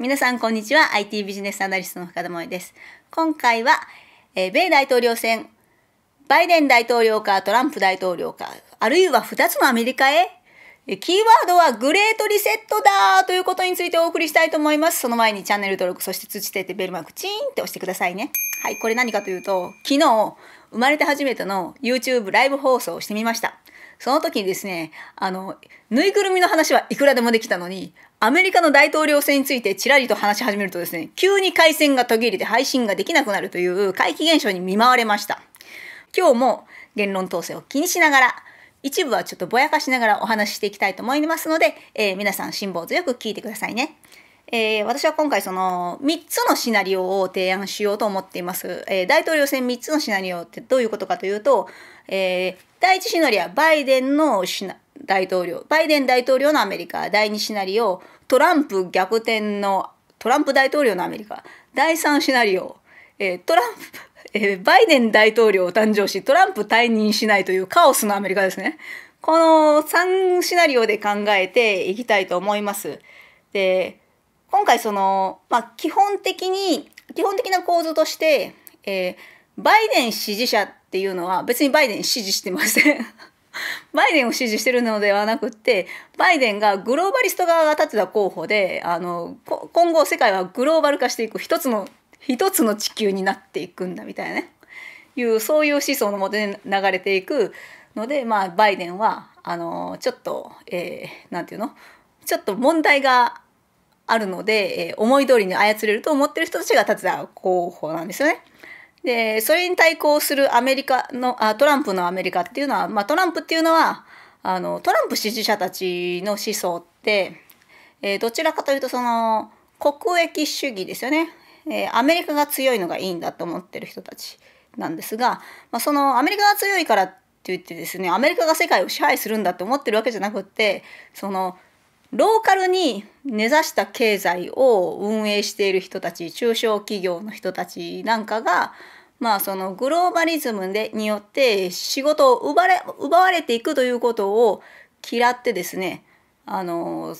皆さんこんにちは IT ビジネスアナリストの深田萌です今回は、えー、米大統領選バイデン大統領かトランプ大統領かあるいは2つのアメリカへキーワードはグレートリセットだということについてお送りしたいと思います。その前にチャンネル登録、そして通知定ってベルマークチーンって押してくださいね。はい、これ何かというと、昨日生まれて初めての YouTube ライブ放送をしてみました。その時にですね、あの、ぬいぐるみの話はいくらでもできたのに、アメリカの大統領選についてちらりと話し始めるとですね、急に回線が途切れて配信ができなくなるという怪奇現象に見舞われました。今日も言論統制を気にしながら、一部はちょっとぼやかしながらお話ししていきたいと思いますので、えー、皆さん辛抱強く聞いてくださいね。えー、私は今回その3つのシナリオを提案しようと思っています。えー、大統領選3つのシナリオってどういうことかというと、えー、第1シナリオはバイデンの大統領、バイデン大統領のアメリカ、第2シナリオ、トランプ逆転のトランプ大統領のアメリカ、第3シナリオ、えー、トランプ、えー、バイデン大統領誕生し、トランプ退任しないというカオスのアメリカですね。この3シナリオで考えていきたいと思います。で、今回その、まあ、基本的に、基本的な構図として、えーバイデン支持者っていうのは別にバイデン支持してません バイデンを支持してるのではなくってバイデンがグローバリスト側が立てた候補であの今後世界はグローバル化していく一つの一つの地球になっていくんだみたいなねいうそういう思想のもとで流れていくので、まあ、バイデンはあのちょっと何、えー、て言うのちょっと問題があるので、えー、思い通りに操れると思ってる人たちが立てた候補なんですよね。で、それに対抗するアメリカの、あトランプのアメリカっていうのは、まあ、トランプっていうのは、あの、トランプ支持者たちの思想って、えー、どちらかというとその、国益主義ですよね。えー、アメリカが強いのがいいんだと思ってる人たちなんですが、まあ、そのアメリカが強いからって言ってですねアメリカが世界を支配するんだって思ってるわけじゃなくってそのローカルに根ざした経済を運営している人たち中小企業の人たちなんかがまあそのグローバリズムでによって仕事を奪われ奪われていくということを嫌ってですねあの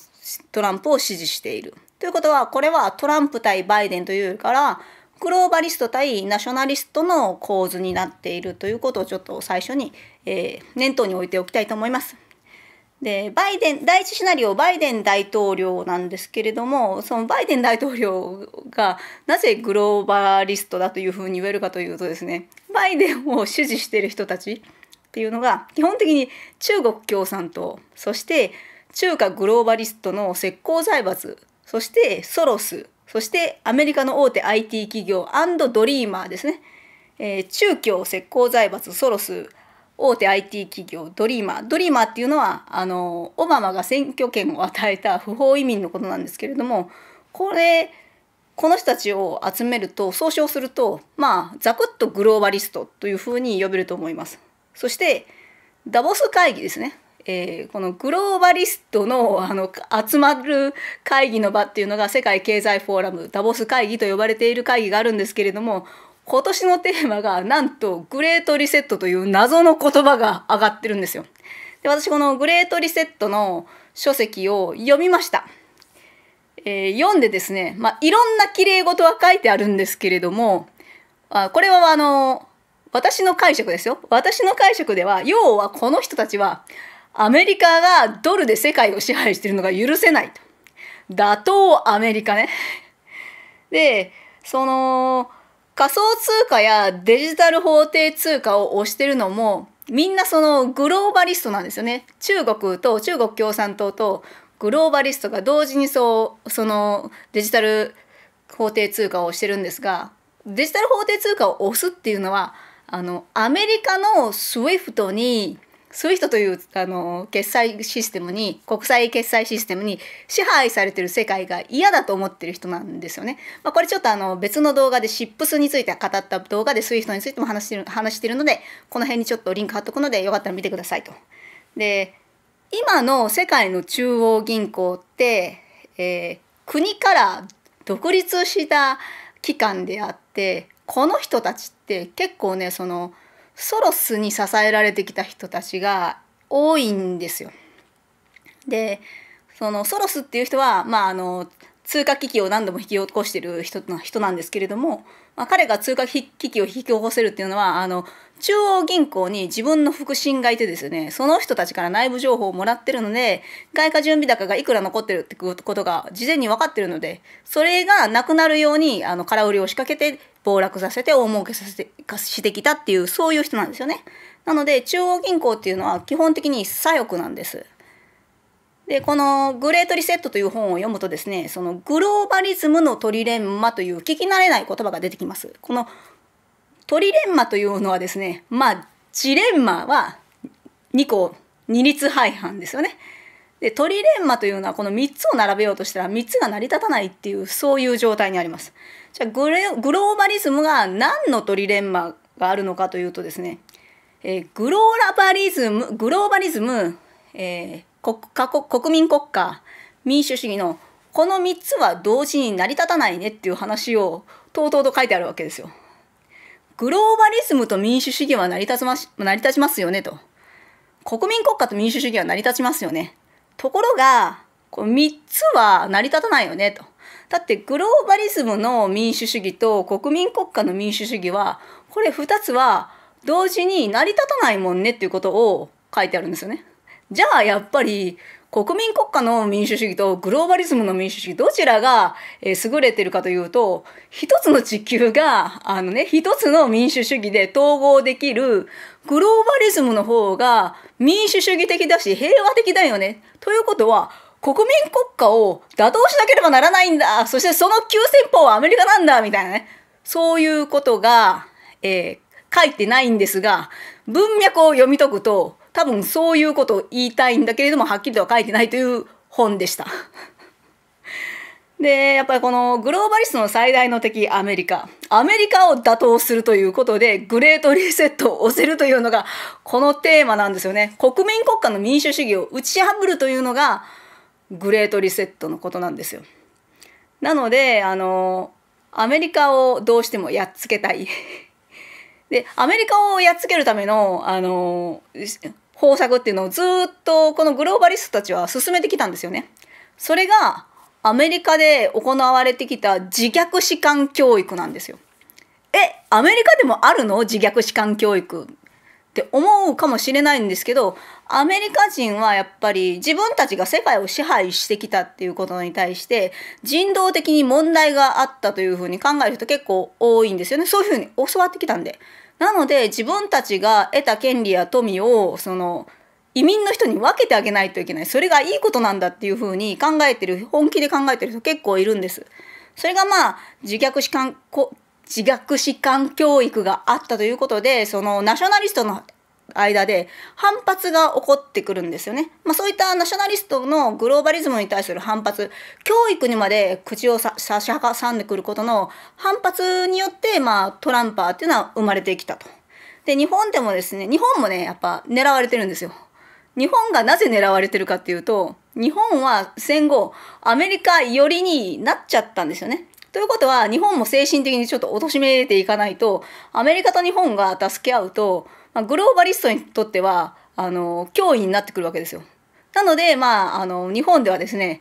トランプを支持している。ということはこれはトランプ対バイデンというよりからグローバリスト対ナショナリストの構図になっているということをちょっと最初に、えー、念頭に置いておきたいと思います。でバイデン第一シナリオバイデン大統領なんですけれどもそのバイデン大統領がなぜグローバリストだというふうに言えるかというとですねバイデンを支持している人たちっていうのが基本的に中国共産党そして中華グローバリストの石膏財閥そしてソロスそしてアメリカの大手 IT 企業アンドリーマーですね、えー、中共石膏財閥ソロス大手 IT 企業ドリーマードリーマーっていうのはあのオバマが選挙権を与えた不法移民のことなんですけれどもこれこの人たちを集めると総称するとまあざくっとグローバリストというふうに呼べると思います。そしてダボス会議ですねえー、このグローバリストのあの集まる会議の場っていうのが世界経済フォーラムダボス会議と呼ばれている会議があるんですけれども今年のテーマがなんとグレートリセットという謎の言葉が上がってるんですよ。で私このグレートリセットの書籍を読みました。えー、読んでですね、まあ、いろんなきれい事は書いてあるんですけれどもあこれはあの私の解釈ですよ私の解釈では要はこの人たちはアメリカがドルで世界を支配してるのが許せないと。打倒アメリカね。でその仮想通貨やデジタル法定通貨を推してるのもみんなそのグローバリストなんですよね。中国と中国共産党とグローバリストが同時にそうそのデジタル法定通貨を推してるんですがデジタル法定通貨を推すっていうのはあのアメリカのスウェ f トにスイフトというあの決済システムに国際決済システムに支配されてる世界が嫌だと思ってる人なんですよね。まあ、これちょっとあの別の動画でシップスについて語った動画でスイフトについても話してる話してるのでこの辺にちょっとリンク貼っとくのでよかったら見てくださいと。で今の世界の中央銀行って、えー、国から独立した機関であってこの人たちって結構ねその。ソロスに支えられてきた人たちが多いんですよ。でそのソロスっていう人は、まあ、あの通貨危機を何度も引き起こしてる人人なんですけれどもまあ、彼が通貨危機を引き起こせるっていうのはあの中央銀行に自分の腹心がいてですねその人たちから内部情報をもらってるので外貨準備高がいくら残ってるってことが事前に分かってるのでそれがなくなるようにあの空売りを仕掛けて暴落させて大儲けさせてしてきたっていうそういう人なんですよね。なので中央銀行っていうのは基本的に左翼なんです。でこの「グレート・リセット」という本を読むとですねそのグローバリズムのトリレンマという聞き慣れない言葉が出てきます。このトリレンマというのはですねまあジレンマは2個二律背反ですよね。でトリレンマというのはこの3つを並べようとしたら3つが成り立たないっていうそういう状態にあります。じゃあグローバリズムが何のトリレンマがあるのかというとですね、えー、グローバリズムグローバリズム、えー、国国民国家民主主義のこの3つは同時に成り立たないねっていう話をとうとうと書いてあるわけですよ。グローバリズムと民主主義は成り立ちま成り立ちますよねと。国民国家と民主主義は成り立ちますよね。ところが、この3つは成り立たないよねと。だってグローバリズムの民主主義と国民国家の民主主義は、これ2つは同時に成り立たないもんねっていうことを書いてあるんですよね。じゃあやっぱり国民国家の民主主義とグローバリズムの民主主義どちらが優れてるかというと一つの地球があのね一つの民主主義で統合できるグローバリズムの方が民主主義的だし平和的だよね。ということは国民国家を打倒しなければならないんだそしてその急戦法はアメリカなんだみたいなねそういうことが、えー、書いてないんですが文脈を読み解くと多分そういうことを言いたいんだけれどもはっきりとは書いてないという本でした。でやっぱりこのグローバリストの最大の敵アメリカアメリカを打倒するということでグレートリセットを押せるというのがこのテーマなんですよね国民国家の民主主義を打ち破るというのがグレートリセットのことなんですよなのであのアメリカをどうしてもやっつけたい でアメリカをやっつけるためのあの方策っていうのをずっとこのグローバリストたちは進めてきたんですよね。それがアメリカで行われてきた自虐士官教育なんですよ。えアメリカでもあるの自虐士官教育って思うかもしれないんですけどアメリカ人はやっぱり自分たちが世界を支配してきたっていうことに対して人道的に問題があったというふうに考える人結構多いんですよねそういうふうに教わってきたんで。なので自分たちが得た権利や富をその移民の人に分けてあげないといけないそれがいいことなんだっていうふうに考えてる本気で考えてる人結構いるんです。それがまあ自虐士官自虐士官教育があったということでそのナショナリストの間で反発が起こってくるんですよね。まあ、そういったナショナリストのグローバリズムに対する反発、教育にまで口を差し挟んでくることの反発によって、まあ、トランパーっていうのは生まれてきたと。で、日本でもですね、日本もね、やっぱ狙われてるんですよ。日本がなぜ狙われてるかっていうと、日本は戦後、アメリカ寄りになっちゃったんですよね。ということは、日本も精神的にちょっと貶めていかないと、アメリカと日本が助け合うと、まあ、グローバリストにとってはあの脅威になってくるわけですよ。なので、まあ、あの日本ではですね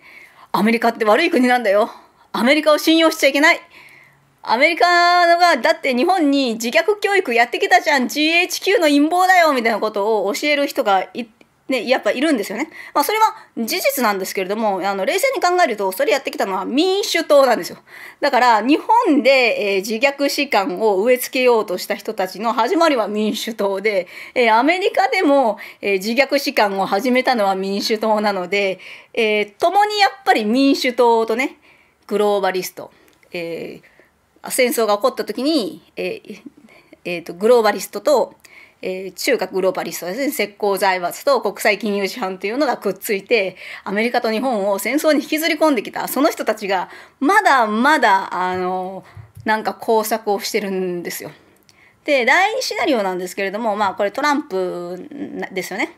アメリカって悪い国なんだよアメリカを信用しちゃいけないアメリカのがだって日本に自虐教育やってきたじゃん GHQ の陰謀だよみたいなことを教える人がいっね、やっぱいるんですよね。まあ、それは事実なんですけれども、あの、冷静に考えると、それやってきたのは民主党なんですよ。だから、日本で、えー、自虐史観を植え付けようとした人たちの始まりは民主党で、えー、アメリカでも、えー、自虐史観を始めたのは民主党なので、えー、共にやっぱり民主党とね、グローバリスト、えー、戦争が起こった時に、えーえーとグローバリストとえー、中華グローバリストですね石膏財閥と国際金融市販というのがくっついてアメリカと日本を戦争に引きずり込んできたその人たちがまだまだあのなんか工作をしてるんですよ。で第2シナリオなんですけれどもまあこれトランプですよね。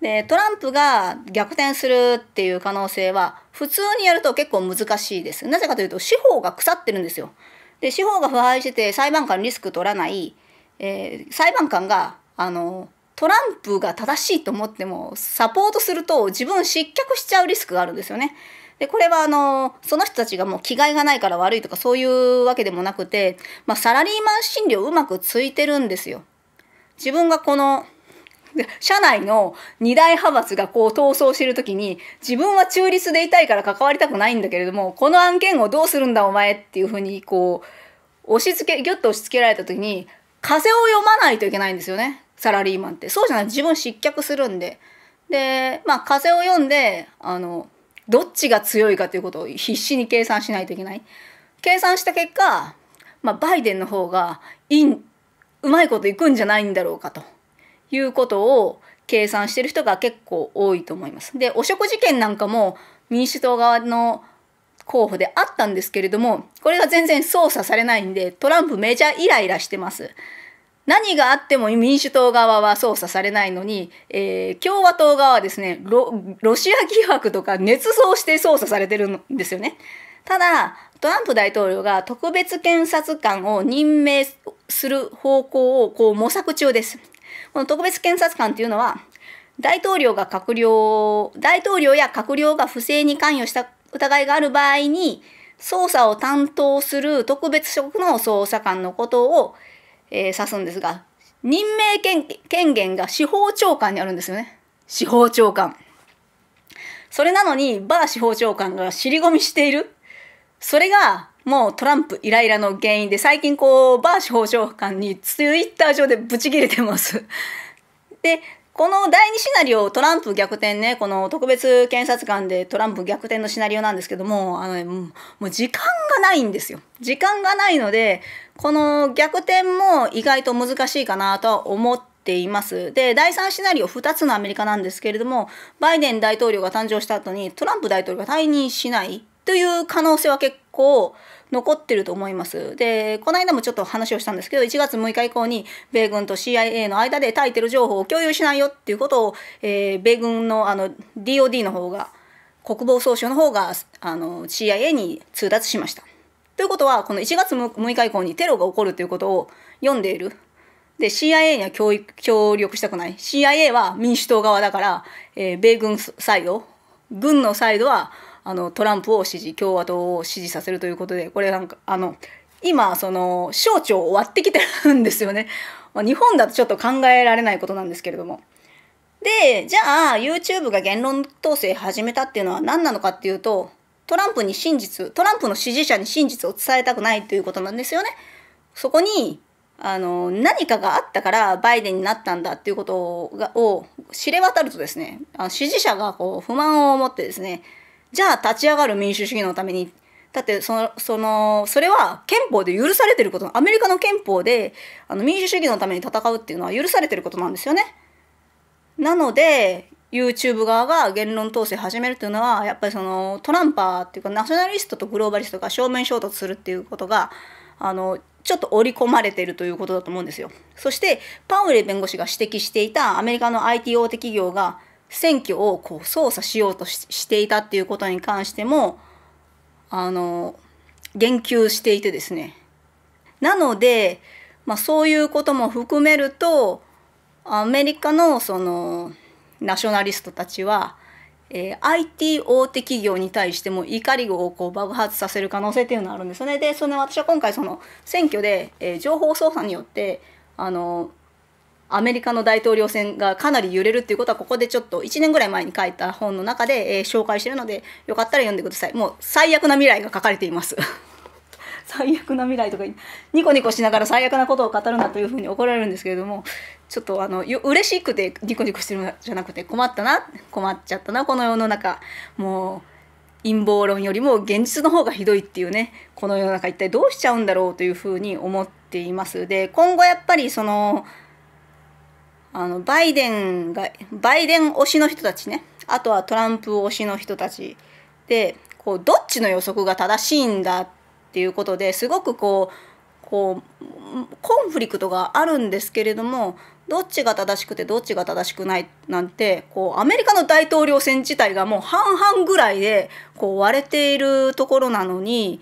でトランプが逆転するっていう可能性は普通にやると結構難しいです。なぜかというと司法が腐ってるんですよ。で司法が腐敗してて裁判官リスク取らない、えー、裁判官があのトランプが正しいと思ってもサポートすると自分失脚しちゃうリスクがあるんですよね。でこれはあのその人たちがもう気概がないから悪いとかそういうわけでもなくて、まあ、サラリーマン心理をうまくついてるんですよ。自分がこの社内の二大派閥がこう闘争してる時に自分は中立でいたいから関わりたくないんだけれどもこの案件をどうするんだお前っていうふうにこう押し付けギュッと押し付けられた時に風を読まないといけないんですよねサラリーマンってそうじゃない自分失脚するんででまあ風を読んであのどっちが強いかということを必死に計算しないといけない計算した結果、まあ、バイデンの方がいんうまいこといくんじゃないんだろうかということを計算してる人が結構多いと思います。で汚職事件なんかも民主党側の候補であったんですけれども、これが全然操作されないんで、トランプめちゃイライラしてます。何があっても民主党側は操作されないのに、えー、共和党側はですねロ、ロシア疑惑とか捏造して操作されてるんですよね。ただ、トランプ大統領が特別検察官を任命する方向をこう模索中です。この特別検察官っていうのは、大統領が閣僚、大統領や閣僚が不正に関与した疑いがある場合に捜査を担当する特別職の捜査官のことを、えー、指すんですが任命権権限が司法長官にあるんですよね司法長官それなのにバー司法長官が尻込みしているそれがもうトランプイライラの原因で最近こうバー司法長官にツイッター上でブチ切れてますでこの第2シナリオ、トランプ逆転ね、この特別検察官でトランプ逆転のシナリオなんですけども、あのね、もう時間がないんですよ。時間がないので、この逆転も意外と難しいかなとは思っています。で、第3シナリオ2つのアメリカなんですけれども、バイデン大統領が誕生した後にトランプ大統領が退任しないという可能性は結構、残ってると思います。で、この間もちょっと話をしたんですけど、1月6日以降に米軍と CIA の間でタイテル情報を共有しないよっていうことを、えー、米軍のあの DOD の方が、国防総省の方があの CIA に通達しました。ということは、この1月6日以降にテロが起こるということを読んでいる。で、CIA には協力したくない。CIA は民主党側だから、えー、米軍サイド、軍のサイドはあのトランプを支持共和党を支持させるということでこれなんかあの今その省庁終わってきてるんですよね、まあ、日本だとちょっと考えられないことなんですけれどもでじゃあ YouTube が言論統制始めたっていうのは何なのかっていうとトランプに真実トランプの支持者に真実を伝えたくないということなんですよねそこにあの何かがあったからバイデンになったんだっていうことを知れ渡るとですね支持者がこう不満を持ってですねじゃあ立ち上がる民主主義のためにだってそのそのそれは憲法で許されてることアメリカの憲法であの民主主義のために戦うっていうのは許されてることなんですよね。なので YouTube 側が言論統制始めるっていうのはやっぱりそのトランパーっていうかナショナリストとグローバリストが正面衝突するっていうことがあのちょっと織り込まれているということだと思うんですよ。そしてパウエル弁護士が指摘していたアメリカの IT 大手企業が選挙をこう操作しようとしていたっていうことに関してもあの言及していてですねなので、まあ、そういうことも含めるとアメリカのそのナショナリストたちは、えー、IT 大手企業に対しても怒りをこう爆発させる可能性っていうのがあるんですね。でその私は今回その選挙で、えー、情報操作によってあのアメリカの大統領選がかなり揺れるっていうことはここでちょっと1年ぐらい前に書いた本の中で、えー、紹介してるのでよかったら読んでくださいもう最悪な未来が書かれています 最悪な未来とかニコニコしながら最悪なことを語るなというふうに怒られるんですけれどもちょっとあのよ嬉しくてニコニコしてるんじゃなくて困ったな困っちゃったなこの世の中もう陰謀論よりも現実の方がひどいっていうねこの世の中一体どうしちゃうんだろうというふうに思っていますで今後やっぱりそのあのバイデンがバイデン推しの人たちねあとはトランプ推しの人たちでこうどっちの予測が正しいんだっていうことですごくこうこうコンフリクトがあるんですけれどもどっちが正しくてどっちが正しくないなんてこうアメリカの大統領選自体がもう半々ぐらいでこう割れているところなのに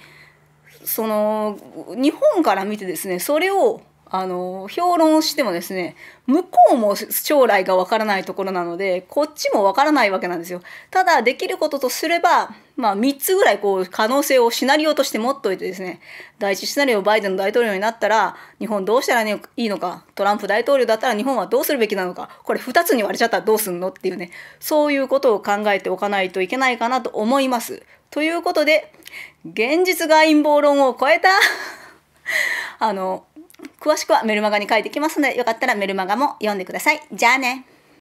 その日本から見てですねそれをあの、評論をしてもですね、向こうも将来がわからないところなので、こっちもわからないわけなんですよ。ただ、できることとすれば、まあ、3つぐらいこう、可能性をシナリオとして持っといてですね、第1シナリオ、バイデン大統領になったら、日本どうしたら、ね、いいのか、トランプ大統領だったら日本はどうするべきなのか、これ2つに割れちゃったらどうすんのっていうね、そういうことを考えておかないといけないかなと思います。ということで、現実が陰謀論を超えた あの、詳しくはメルマガに書いてきますので、よかったらメルマガも読んでください。じゃあね。